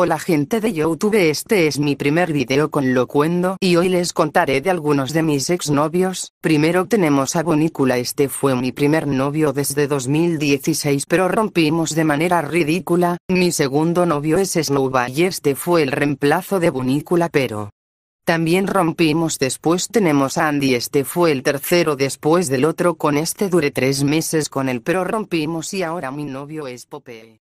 Hola gente de Youtube este es mi primer video con Locuendo y hoy les contaré de algunos de mis exnovios, primero tenemos a Bonícula este fue mi primer novio desde 2016 pero rompimos de manera ridícula, mi segundo novio es Snowba y este fue el reemplazo de Bonícula pero... También rompimos después tenemos a Andy este fue el tercero después del otro con este duré tres meses con él pero rompimos y ahora mi novio es Popeye.